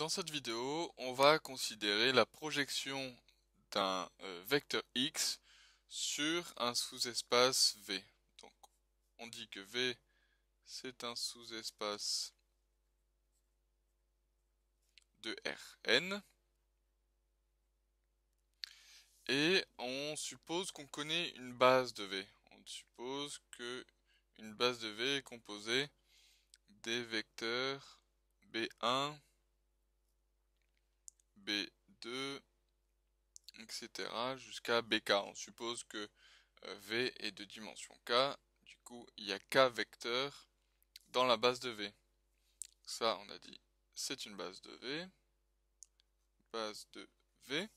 Dans cette vidéo, on va considérer la projection d'un euh, vecteur x sur un sous-espace V. Donc, on dit que V, c'est un sous-espace de Rn. Et on suppose qu'on connaît une base de V. On suppose que une base de V est composée des vecteurs B1, v 2 etc. jusqu'à BK. On suppose que euh, V est de dimension K. Du coup, il y a K vecteurs dans la base de V. Ça, on a dit, c'est une base de V. Base de V.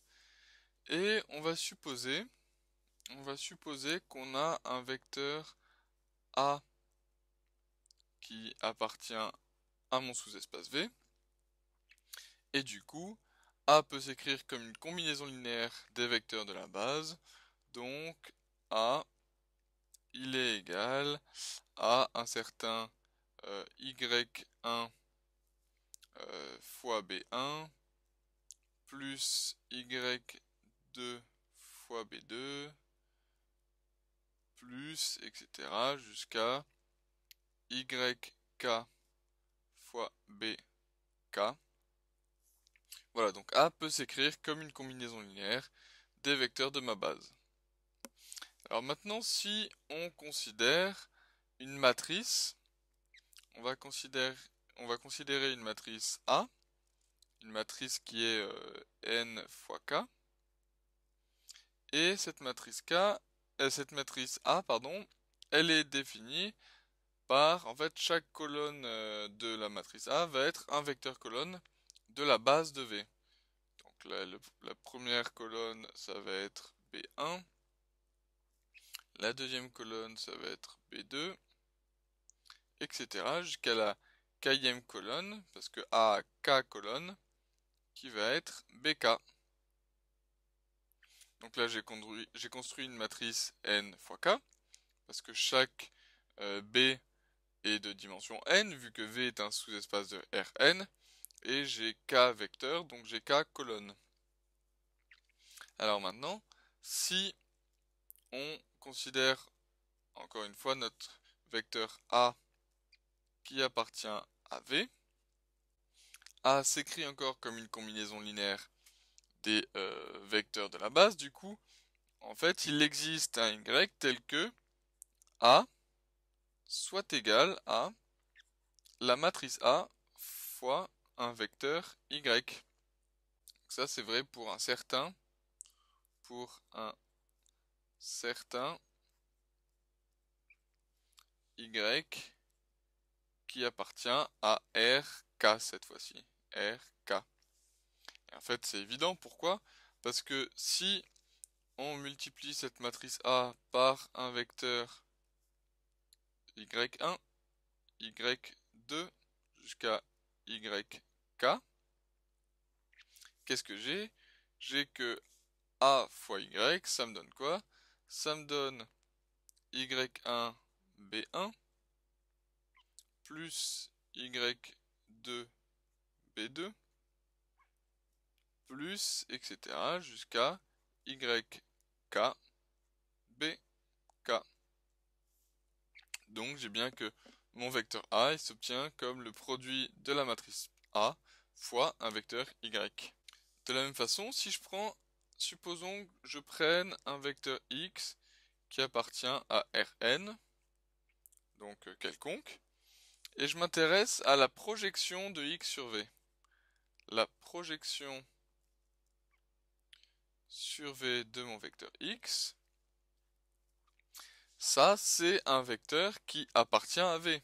Et on va supposer, on va supposer qu'on a un vecteur A qui appartient à mon sous-espace V. Et du coup, a peut s'écrire comme une combinaison linéaire des vecteurs de la base. Donc A, il est égal à un certain euh, Y1 euh, fois B1 plus Y2 fois B2 plus, etc. jusqu'à YK fois BK voilà, donc A peut s'écrire comme une combinaison linéaire des vecteurs de ma base. Alors maintenant, si on considère une matrice, on va considérer, une matrice A, une matrice qui est euh, n fois k, et cette matrice k, euh, cette matrice A, pardon, elle est définie par, en fait, chaque colonne euh, de la matrice A va être un vecteur colonne de la base de V. Donc là, la première colonne, ça va être B1. La deuxième colonne, ça va être B2. Etc. Jusqu'à la kème colonne, parce que A a K colonne, qui va être BK. Donc là, j'ai construit, construit, une matrice n fois k, parce que chaque euh, b est de dimension n, vu que v est un sous-espace de Rn, et j'ai k vecteur, donc j'ai k colonne. Alors maintenant, si on considère encore une fois notre vecteur A qui appartient à V, A s'écrit encore comme une combinaison linéaire des euh, vecteurs de la base, du coup, en fait, il existe un Y tel que A soit égal à la matrice A fois un vecteur y. Ça, c'est vrai pour un certain, pour un certain y qui appartient à rk cette fois-ci. rk. en fait, c'est évident. Pourquoi Parce que si on multiplie cette matrice A par un vecteur y1, y2 jusqu'à YK. Qu'est-ce que j'ai J'ai que A fois Y, ça me donne quoi Ça me donne Y1 B1 plus Y2 B2 plus etc jusqu'à YK BK. Donc j'ai bien que mon vecteur A s'obtient comme le produit de la matrice A fois un vecteur Y. De la même façon, si je prends, supposons que je prenne un vecteur X qui appartient à Rn, donc euh, quelconque, et je m'intéresse à la projection de X sur V. La projection sur V de mon vecteur X, ça c'est un vecteur qui appartient à V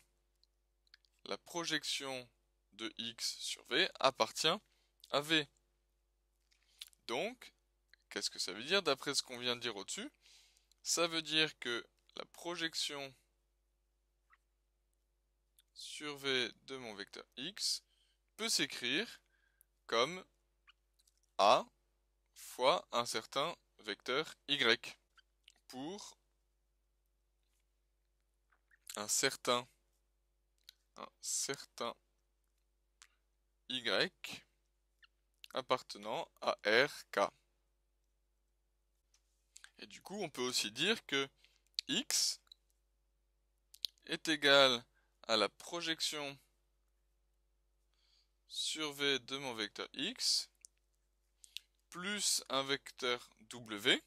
la projection de x sur v appartient à v. Donc, qu'est-ce que ça veut dire d'après ce qu'on vient de dire au-dessus Ça veut dire que la projection sur v de mon vecteur x peut s'écrire comme a fois un certain vecteur y pour un certain un certain Y appartenant à RK. Et du coup, on peut aussi dire que X est égal à la projection sur V de mon vecteur X plus un vecteur W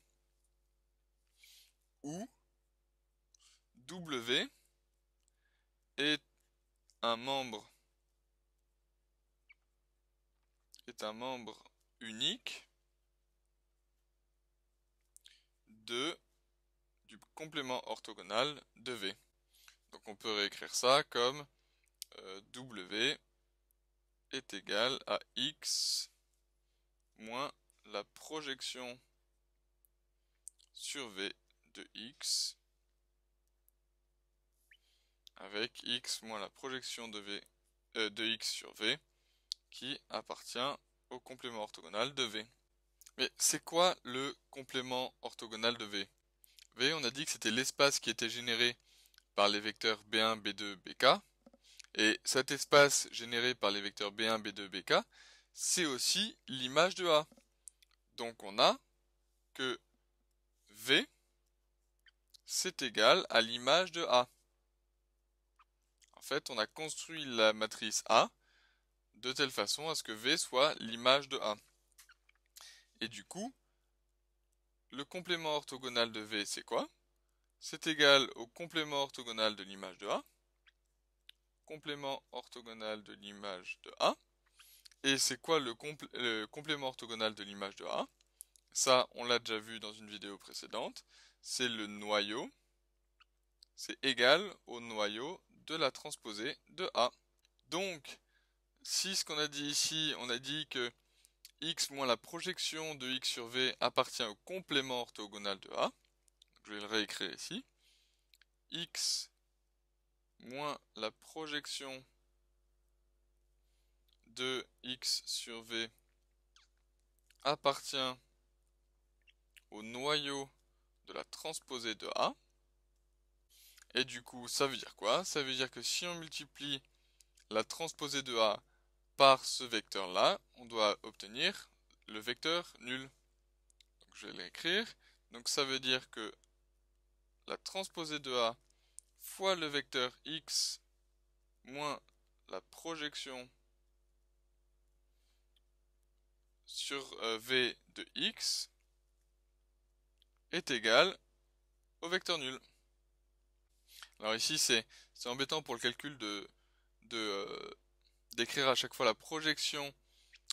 où W est un membre est un membre unique de du complément orthogonal de V. Donc on peut réécrire ça comme euh, W est égal à X moins la projection sur V de X avec x moins la projection de, v, euh, x sur v qui appartient au complément orthogonal de v. Mais c'est quoi le complément orthogonal de v V, on a dit que c'était l'espace qui était généré par les vecteurs b1, b2, bk. Et cet espace généré par les vecteurs b1, b2, bk, c'est aussi l'image de A. Donc on a que V, c'est égal à l'image de A. En fait, on a construit la matrice A de telle façon à ce que V soit l'image de A. Et du coup, le complément orthogonal de V, c'est quoi C'est égal au complément orthogonal de l'image de A, complément orthogonal de l'image de A. Et c'est quoi le, complément orthogonal de l'image de A Ça, on l'a déjà vu dans une vidéo précédente. C'est le noyau. C'est égal au noyau de la transposée de A. Donc, si ce qu'on a dit ici, on a dit que x moins la projection de x sur v appartient au complément orthogonal de A, je vais le réécrire ici, x moins la projection de x sur v appartient au noyau de la transposée de A. Et du coup, ça veut dire quoi Ça veut dire que si on multiplie la transposée de A par ce vecteur-là, on doit obtenir le vecteur nul. je vais l'écrire. Donc ça veut dire que la transposée de A fois le vecteur x moins la projection sur euh, V de x est égale au vecteur nul. Alors ici, c'est embêtant pour le calcul euh, d'écrire à chaque fois la projection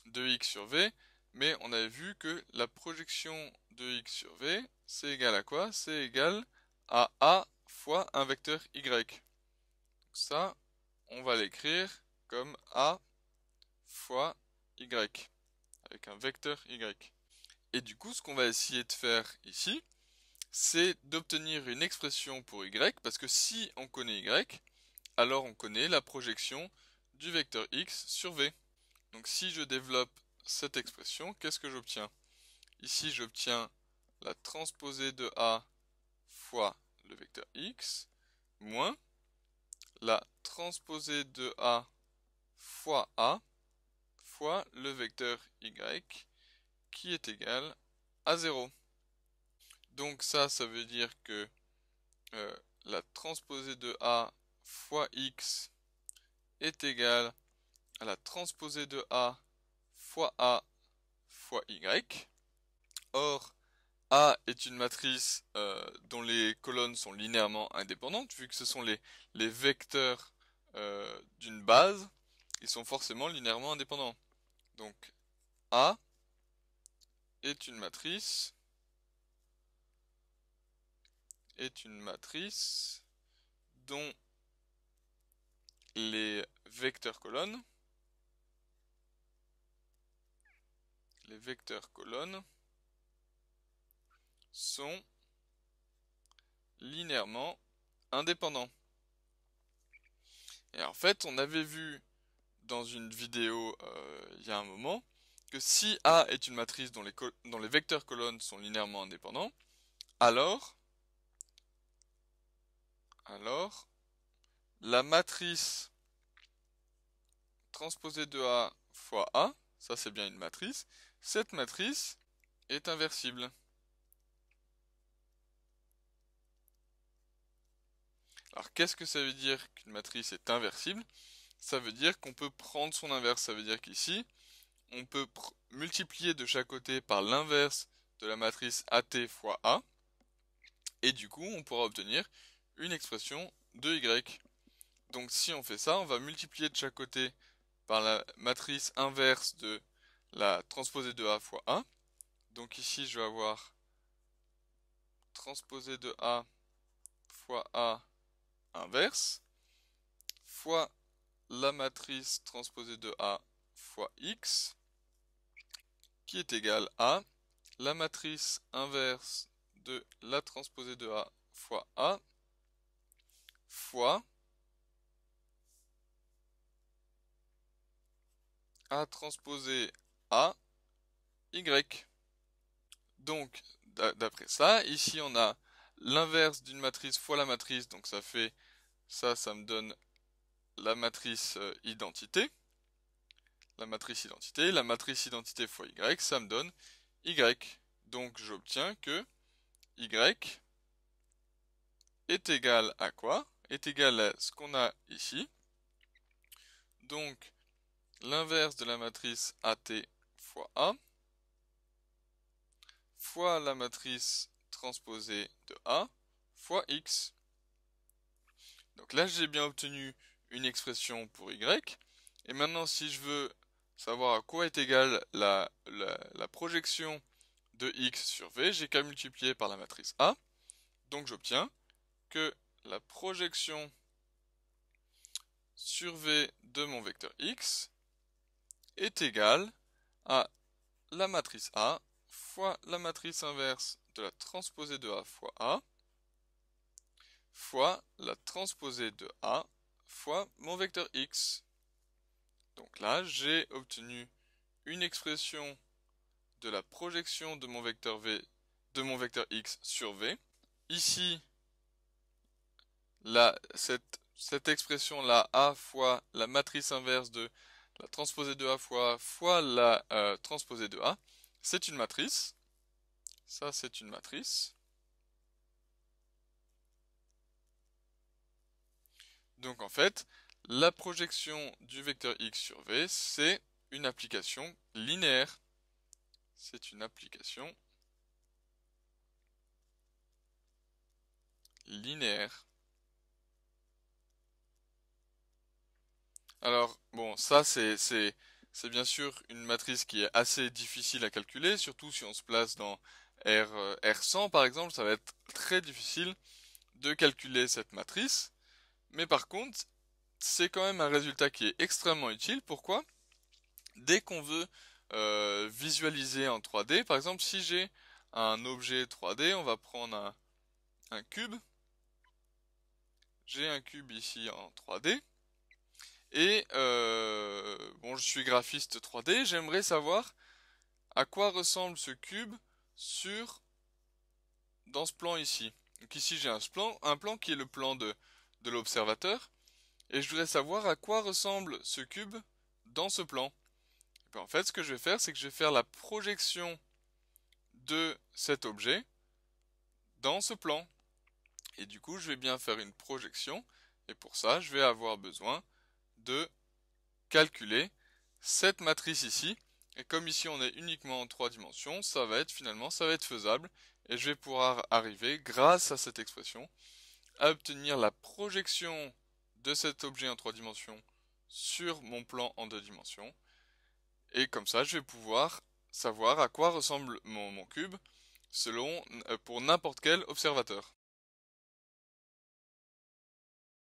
de x sur v, mais on avait vu que la projection de x sur v, c'est égal à quoi C'est égal à a fois un vecteur y. Donc Ça, on va l'écrire comme a fois y, avec un vecteur y. Et du coup, ce qu'on va essayer de faire ici, c'est d'obtenir une expression pour y, parce que si on connaît y, alors on connaît la projection du vecteur x sur v. Donc si je développe cette expression, qu'est-ce que j'obtiens Ici j'obtiens la transposée de a fois le vecteur x moins la transposée de a fois a fois le vecteur y qui est égal à 0. Donc ça, ça veut dire que euh, la transposée de A fois X est égale à la transposée de A fois A fois Y. Or, A est une matrice euh, dont les colonnes sont linéairement indépendantes, vu que ce sont les, vecteurs euh, d'une base, ils sont forcément linéairement indépendants. Donc A est une matrice est une matrice dont les vecteurs colonnes colonnes sont linéairement indépendants. Et en fait, on avait vu dans une vidéo euh, il y a un moment que si A est une matrice dont les vecteurs colonnes sont linéairement indépendants, alors alors, la matrice transposée de A fois A, ça c'est bien une matrice, cette matrice est inversible. Alors qu'est-ce que ça veut dire qu'une matrice est inversible Ça veut dire qu'on peut prendre son inverse, ça veut dire qu'ici, on peut multiplier de chaque côté par l'inverse de la matrice AT fois A, et du coup on pourra obtenir une expression de y. Donc si on fait ça, on va multiplier de chaque côté par la matrice inverse de la transposée de a fois a. Donc ici, je vais avoir transposée de a fois a inverse fois la matrice transposée de a fois x qui est égale à la matrice inverse de la transposée de a fois a fois A transposé A Y. Donc, d'après ça, ici on a l'inverse d'une matrice fois la matrice, donc ça fait ça, ça me donne la matrice euh, identité. La matrice identité, la matrice identité fois Y, ça me donne Y. Donc j'obtiens que Y est égal à quoi est égal à ce qu'on a ici. Donc, l'inverse de la matrice AT fois A fois la matrice transposée de A fois X. Donc là, j'ai bien obtenu une expression pour Y. Et maintenant, si je veux savoir à quoi est égale la, la projection de X sur V, j'ai qu'à multiplier par la matrice A. Donc j'obtiens que la projection sur V de mon vecteur X est égale à la matrice A fois la matrice inverse de la transposée de A fois A fois la transposée de A fois mon vecteur X. Donc là, j'ai obtenu une expression de la projection de mon vecteur V de mon vecteur X sur V. Ici, cette, expression là A fois la matrice inverse de la transposée de A fois A fois la euh, transposée de A, c'est une matrice. Ça, c'est une matrice. Donc en fait, la projection du vecteur x sur v, c'est une application linéaire. C'est une application linéaire. Alors, bon, ça c'est c'est bien sûr une matrice qui est assez difficile à calculer, surtout si on se place dans R, euh, R100 par exemple, ça va être très difficile de calculer cette matrice. Mais par contre, c'est quand même un résultat qui est extrêmement utile. Pourquoi Dès qu'on veut euh, visualiser en 3D, par exemple, si j'ai un objet 3D, on va prendre un, un cube. J'ai un cube ici en 3D. Et euh, bon, je suis graphiste 3D, j'aimerais savoir à quoi ressemble ce cube sur dans ce plan ici. Donc ici j'ai un plan, un plan qui est le plan de, l'observateur, et je voudrais savoir à quoi ressemble ce cube dans ce plan. Ben, en fait, ce que je vais faire, c'est que je vais faire la projection de cet objet dans ce plan. Et du coup, je vais bien faire une projection, et pour ça, je vais avoir besoin de calculer cette matrice ici. Et comme ici on est uniquement en trois dimensions, ça va être finalement, ça va être faisable. Et je vais pouvoir arriver, grâce à cette expression, à obtenir la projection de cet objet en trois dimensions sur mon plan en deux dimensions. Et comme ça, je vais pouvoir savoir à quoi ressemble mon, mon cube selon, euh, pour n'importe quel observateur.